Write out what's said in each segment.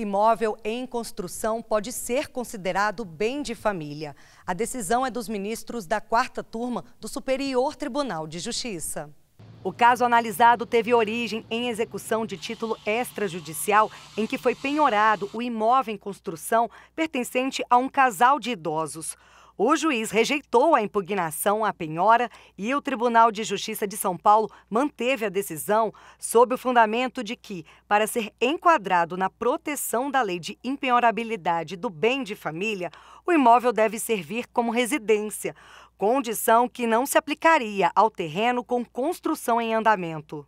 Imóvel em construção pode ser considerado bem de família. A decisão é dos ministros da quarta turma do Superior Tribunal de Justiça. O caso analisado teve origem em execução de título extrajudicial em que foi penhorado o imóvel em construção pertencente a um casal de idosos. O juiz rejeitou a impugnação à penhora e o Tribunal de Justiça de São Paulo manteve a decisão sob o fundamento de que, para ser enquadrado na proteção da lei de impenhorabilidade do bem de família, o imóvel deve servir como residência, condição que não se aplicaria ao terreno com construção em andamento.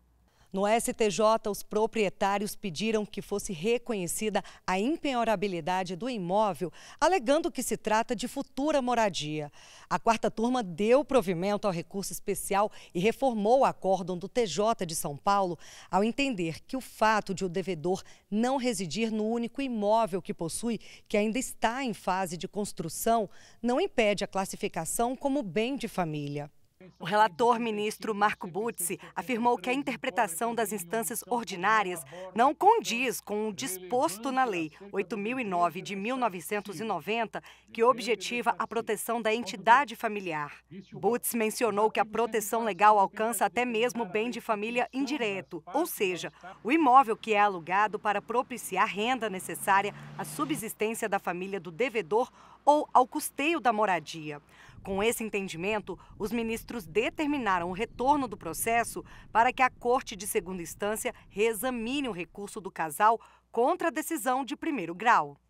No STJ, os proprietários pediram que fosse reconhecida a impenhorabilidade do imóvel, alegando que se trata de futura moradia. A quarta turma deu provimento ao recurso especial e reformou o acórdão do TJ de São Paulo ao entender que o fato de o devedor não residir no único imóvel que possui, que ainda está em fase de construção, não impede a classificação como bem de família. O relator ministro Marco Butzi afirmou que a interpretação das instâncias ordinárias não condiz com o disposto na Lei 8009 de 1990, que objetiva a proteção da entidade familiar. Butzi mencionou que a proteção legal alcança até mesmo bem de família indireto, ou seja, o imóvel que é alugado para propiciar renda necessária à subsistência da família do devedor ou ao custeio da moradia. Com esse entendimento, os ministros determinaram o retorno do processo para que a Corte de Segunda Instância reexamine o recurso do casal contra a decisão de primeiro grau.